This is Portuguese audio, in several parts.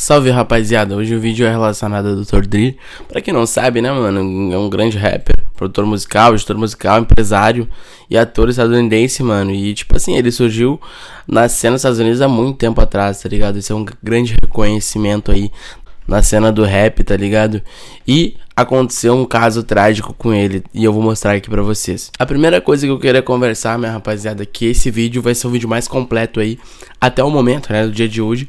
Salve rapaziada, hoje o vídeo é relacionado ao Dr. Dre. Pra quem não sabe, né, mano, é um grande rapper, produtor musical, editor musical, empresário e ator estadunidense, mano. E tipo assim, ele surgiu na cena dos Estados Unidos há muito tempo atrás, tá ligado? Isso é um grande reconhecimento aí na cena do rap, tá ligado? E aconteceu um caso trágico com ele e eu vou mostrar aqui para vocês. A primeira coisa que eu queria conversar, minha rapaziada, é que esse vídeo vai ser o vídeo mais completo aí até o momento, né, do dia de hoje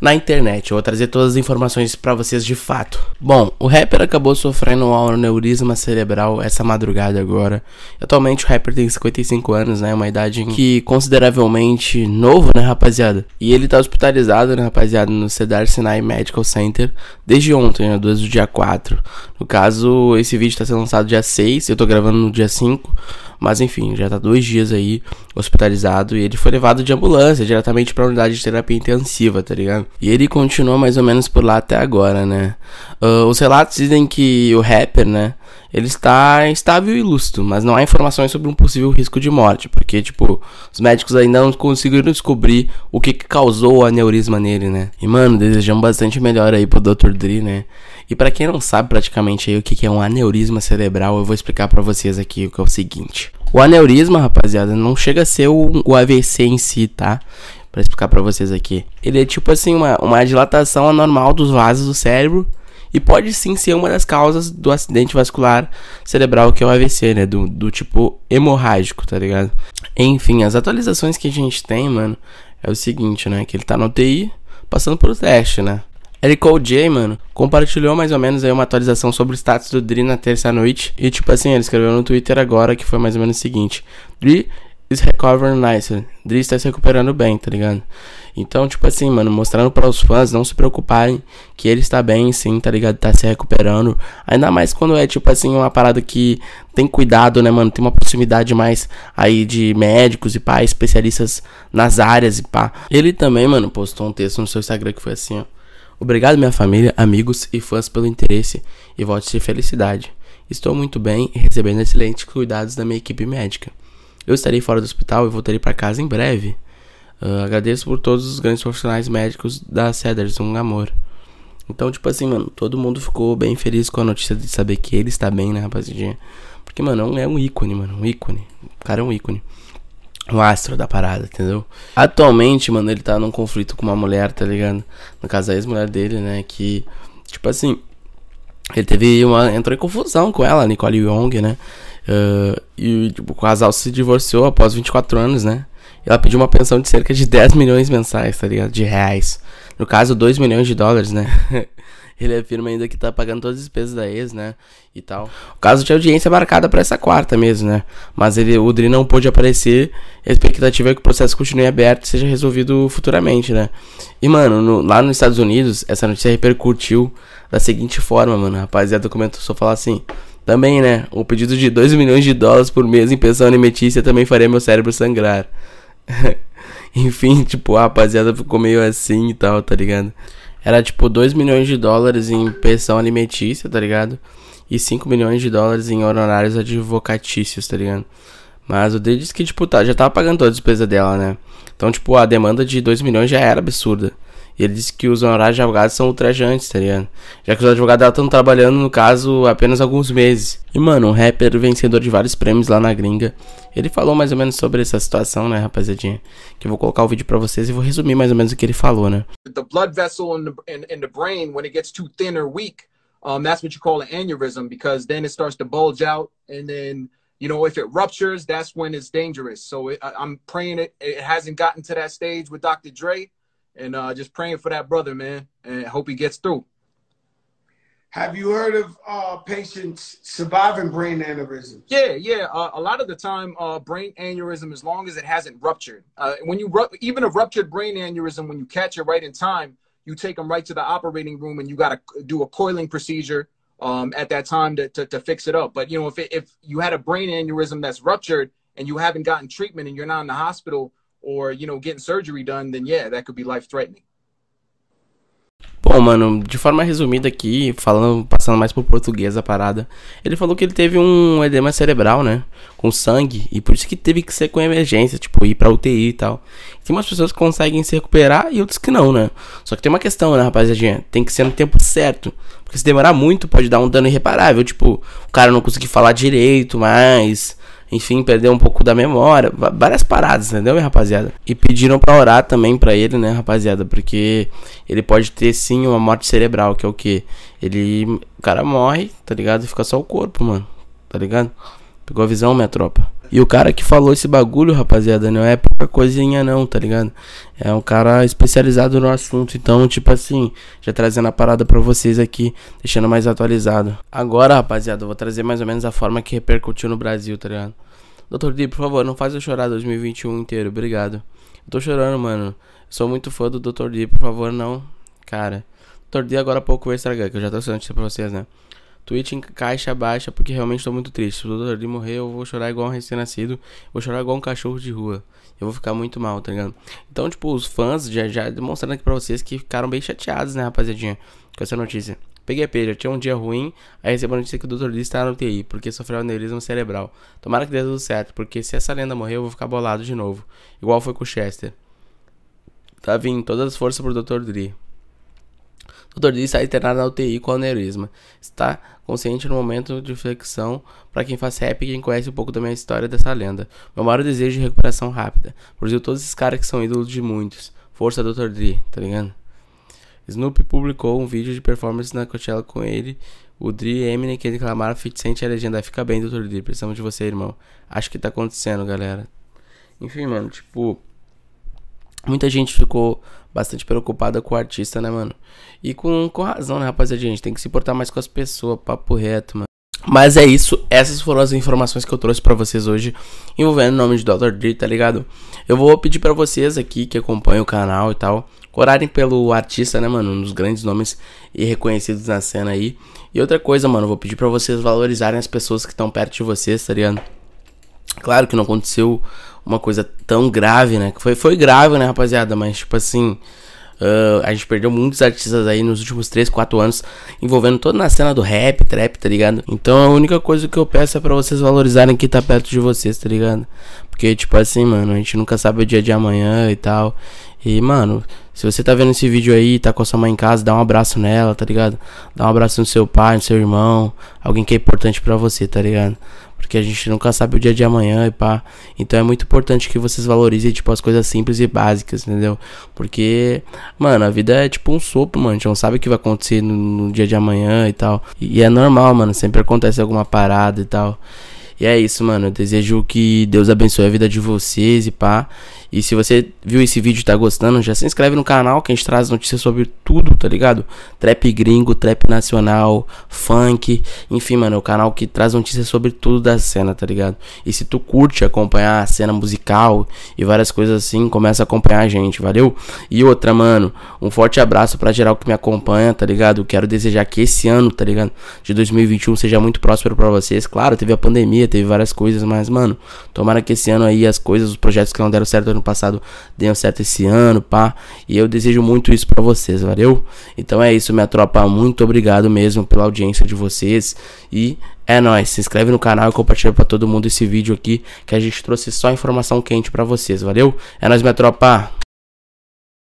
na internet. Eu vou trazer todas as informações para vocês de fato. Bom, o rapper acabou sofrendo um aneurisma cerebral essa madrugada agora. Atualmente o rapper tem 55 anos, né? Uma idade que consideravelmente novo, né, rapaziada? E ele tá hospitalizado, né, rapaziada, no Cedar Sinai Medical Center desde ontem, né, 2 do dia 4. No caso, esse vídeo tá sendo lançado dia 6, eu tô gravando no dia 5. Mas enfim, já está dois dias aí hospitalizado e ele foi levado de ambulância diretamente para unidade de terapia intensiva, tá ligado? E ele continua mais ou menos por lá até agora, né? Uh, os relatos dizem que o rapper, né? Ele está estável e lúcido, mas não há informações sobre um possível risco de morte, porque, tipo, os médicos ainda não conseguiram descobrir o que, que causou o aneurisma nele, né? E, mano, desejamos bastante melhor aí pro Dr. Dre, né? E para quem não sabe praticamente aí o que é um aneurisma cerebral, eu vou explicar para vocês aqui o que é o seguinte. O aneurisma, rapaziada, não chega a ser o, AVC em si, tá? Para explicar para vocês aqui. Ele é tipo assim uma, uma dilatação anormal dos vasos do cérebro e pode sim ser uma das causas do acidente vascular cerebral que é o AVC, né? Do, do tipo hemorrágico, tá ligado? Enfim, as atualizações que a gente tem, mano, é o seguinte, né? Que ele tá no TI passando por teste, né? Eric J, mano, compartilhou mais ou menos aí uma atualização sobre o status do Dri na terça-noite. E tipo assim, ele escreveu no Twitter agora que foi mais ou menos o seguinte: Dri is recovering nicely. Dri está se recuperando bem, tá ligado? Então, tipo assim, mano, mostrando para os fãs não se preocuparem que ele está bem, sim, tá ligado? Tá se recuperando. Ainda mais quando é, tipo assim, uma parada que tem cuidado, né, mano? Tem uma proximidade mais aí de médicos e pá, especialistas nas áreas e pá. Ele também, mano, postou um texto no seu Instagram que foi assim, ó. Obrigado, minha família, amigos e fãs pelo interesse e votos de felicidade. Estou muito bem e recebendo excelentes cuidados da minha equipe médica. Eu estarei fora do hospital e voltarei para casa em breve. Uh, agradeço por todos os grandes profissionais médicos da Cedars, um amor. Então, tipo assim, mano, todo mundo ficou bem feliz com a notícia de saber que ele está bem, né, rapaziadinha? Porque, mano, é um ícone, mano, um ícone. O cara é um ícone o astro da parada, entendeu? Atualmente, mano, ele tá num conflito com uma mulher, tá ligado? No caso, a ex-mulher dele, né? Que, tipo assim, ele teve uma. entrou em confusão com ela, Nicole Young, né? Uh, e tipo, o casal se divorciou após 24 anos, né? Ela pediu uma pensão de cerca de 10 milhões mensais, tá ligado? De reais. No caso, 2 milhões de dólares, né? Ele afirma ainda que tá pagando todas as despesas da ex, né? E tal. O caso de audiência é marcada para essa quarta mesmo, né? Mas ele, o Dri não pôde aparecer. A expectativa é que o processo continue aberto e seja resolvido futuramente, né? E, mano, no, lá nos Estados Unidos, essa notícia repercutiu da seguinte forma, mano. Rapaziada, comentou só falar assim. Também, né? O pedido de 2 milhões de dólares por mês em pensão alimentícia também faria meu cérebro sangrar. Enfim, tipo, a rapaziada ficou meio assim e tal, tá ligado? Era tipo 2 milhões de dólares em pensão alimentícia, tá ligado? E 5 milhões de dólares em honorários advocatícios, tá ligado? Mas o D disse que, tipo, tá, já tava pagando toda a despesa dela, né? Então, tipo, a demanda de 2 milhões já era absurda. E ele disse que os honorários de advogados são ultrajantes, tá ligado? Já que os advogados dela estão trabalhando, no caso, apenas alguns meses. E, mano, um rapper vencedor de vários prêmios lá na gringa, ele falou mais ou menos sobre essa situação, né, rapaziadinha? Que eu vou colocar o vídeo pra vocês e vou resumir mais ou menos o que ele falou, né? The blood vessel in the, in, in the brain, when it gets too thin or weak, um, that's what you call an aneurysm, because then it starts to bulge out, and then, you know, if it ruptures, that's when it's dangerous. So it, I'm praying it, it hasn't gotten to that stage with Dr. Dre. and uh, just praying for that brother, man, and hope he gets through. Have you heard of uh, patients surviving brain aneurysms? Yeah, yeah. Uh, a lot of the time, uh, brain aneurysm, as long as it hasn't ruptured, uh, when you ru- even a ruptured brain aneurysm, when you catch it right in time, you take them right to the operating room, and you got to do a coiling procedure um, at that time to, to, to fix it up. But you know, if it, if you had a brain aneurysm that's ruptured and you haven't gotten treatment and you're not in the hospital, or you know getting surgery done, then yeah, that could be life threatening. Bom, mano, de forma resumida aqui, falando, passando mais pro português a parada, ele falou que ele teve um edema cerebral, né, com sangue, e por isso que teve que ser com emergência, tipo, ir pra UTI e tal. Tem umas pessoas que conseguem se recuperar e outras que não, né? Só que tem uma questão, né, rapaziadinha, tem que ser no tempo certo, porque se demorar muito pode dar um dano irreparável, tipo, o cara não conseguir falar direito mais, enfim, perdeu um pouco da memória, várias paradas, entendeu, minha rapaziada? E pediram para orar também para ele, né, rapaziada, porque ele pode ter sim uma morte cerebral, que é o que ele, o cara morre, tá ligado? Fica só o corpo, mano. Tá ligado? Pegou a visão, minha tropa. E o cara que falou esse bagulho, rapaziada, não é pouca coisinha não, tá ligado? É um cara especializado no assunto, então, tipo assim, já trazendo a parada pra vocês aqui, deixando mais atualizado. Agora, rapaziada, eu vou trazer mais ou menos a forma que repercutiu no Brasil, tá ligado? Doutor D, por favor, não faz eu chorar 2021 inteiro, obrigado. Eu tô chorando, mano. Sou muito fã do Doutor D, por favor, não. Cara, Doutor D agora há pouco vai estragar, que eu já trouxe antes pra vocês, né? Twitch em caixa baixa, porque realmente estou muito triste. Se o Dr. Lee morrer, eu vou chorar igual um recém-nascido, vou chorar igual um cachorro de rua. Eu vou ficar muito mal, tá ligado? Então, tipo, os fãs já, já demonstrando aqui pra vocês que ficaram bem chateados, né, rapaziadinha, com essa notícia. Peguei a peja. tinha um dia ruim, aí recebi a notícia que o Dr. Lee está no TI porque sofreu aneurisma cerebral. Tomara que dê tudo certo, porque se essa lenda morrer, eu vou ficar bolado de novo. Igual foi com o Chester. Tá vindo todas as forças pro Dr. Dri. Doutor diz está internado na UTI com aneurisma. Está consciente no momento de flexão para quem faz rap e quem conhece um pouco da minha história dessa lenda. Meu maior desejo de é recuperação rápida. Produziu todos esses caras que são ídolos de muitos. Força, Dr. Dre, tá ligado? Snoop publicou um vídeo de performance na Coachella com ele, o Dre e Eminem, que reclamaram fit sente a legenda. Fica bem, Dr. Dre, precisamos de você, irmão. Acho que tá acontecendo, galera. Enfim, mano, tipo... Muita gente ficou bastante preocupada com o artista, né, mano? E com, com razão, né, rapaziada? A gente tem que se portar mais com as pessoas, papo reto, mano. Mas é isso, essas foram as informações que eu trouxe para vocês hoje envolvendo o nome de Dr. Dre, tá ligado? Eu vou pedir para vocês aqui que acompanham o canal e tal, corarem pelo artista, né, mano? Um dos grandes nomes e reconhecidos na cena aí. E outra coisa, mano, eu vou pedir para vocês valorizarem as pessoas que estão perto de vocês, tá ligado? Claro que não aconteceu uma coisa tão grave, né? Que foi, foi grave, né, rapaziada? Mas, tipo assim, uh, a gente perdeu muitos artistas aí nos últimos 3, 4 anos, envolvendo toda na cena do rap, trap, tá ligado? Então a única coisa que eu peço é pra vocês valorizarem quem tá perto de vocês, tá ligado? Porque, tipo assim, mano, a gente nunca sabe o dia de amanhã e tal. E, mano, se você tá vendo esse vídeo aí, tá com a sua mãe em casa, dá um abraço nela, tá ligado? Dá um abraço no seu pai, no seu irmão, alguém que é importante para você, tá ligado? Porque a gente nunca sabe o dia de amanhã e pá. Então é muito importante que vocês valorizem, tipo, as coisas simples e básicas, entendeu? Porque, mano, a vida é tipo um sopro, mano. A gente não sabe o que vai acontecer no, no dia de amanhã e tal. E, e é normal, mano. Sempre acontece alguma parada e tal. E é isso, mano. Eu desejo que Deus abençoe a vida de vocês e pá. E se você viu esse vídeo e tá gostando, já se inscreve no canal que a gente traz notícias sobre tudo, tá ligado? Trap gringo, trap nacional, funk, enfim, mano, é o canal que traz notícias sobre tudo da cena, tá ligado? E se tu curte acompanhar a cena musical e várias coisas assim, começa a acompanhar a gente, valeu? E outra, mano, um forte abraço para geral que me acompanha, tá ligado? Quero desejar que esse ano, tá ligado? De 2021 seja muito próspero para vocês. Claro, teve a pandemia, teve várias coisas, mas, mano, tomara que esse ano aí as coisas, os projetos que não deram certo ano passado, deem certo esse ano, pá. E eu desejo muito isso para vocês, valeu? Então é isso, minha tropa. Muito obrigado mesmo pela audiência de vocês. E é nóis, se inscreve no canal e compartilha para todo mundo esse vídeo aqui, que a gente trouxe só informação quente para vocês, valeu? É nóis, minha tropa.